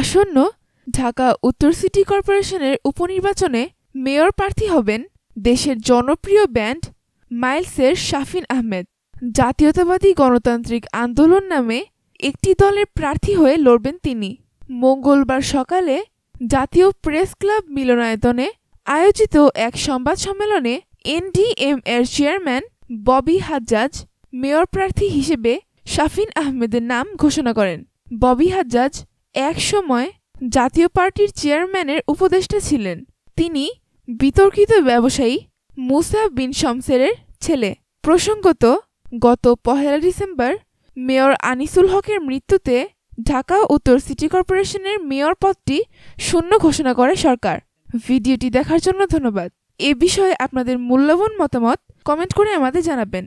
আসন্ন ঢাকা উত্তর সিটি কর্পোরেশনের উপনির্বাচনে মেয়র প্রার্থী হবেন দেশের জনপ্রিয় ব্যান্ড মাইলসের শাফিন আহমেদ জাতীয়তাবাদী গণতান্ত্রিক আন্দোলন নামে একটি দলের প্রার্থী হয়ে লড়বেন তিনি মঙ্গলবার সকালে জাতীয় প্রেস ক্লাব মিলনায়তনে আয়োজিত এক সংবাদ সম্মেলনে এনডিএম এর চেয়ারম্যান ববি হাজ্জাজ মেয়র প্রার্থী হিসেবে শাফিন আহমেদের নাম ঘোষণা করেন ববি হাজ্জাজ এক সময় জাতীয় পার্টির চেয়ারম্যানের উপদেষ্টা ছিলেন তিনি বিতর্কিত ব্যবসায়ী মুসা বিন শমসেরের ছেলে প্রসঙ্গত গত পহেলা ডিসেম্বর মেয়র আনিসুল হকের মৃত্যুতে ঢাকা উত্তর সিটি কর্পোরেশনের মেয়র পদটি শূন্য ঘোষণা করে সরকার ভিডিওটি দেখার জন্য ধন্যবাদ এ বিষয়ে আপনাদের মূল্যবান মতামত কমেন্ট করে আমাদের জানাবেন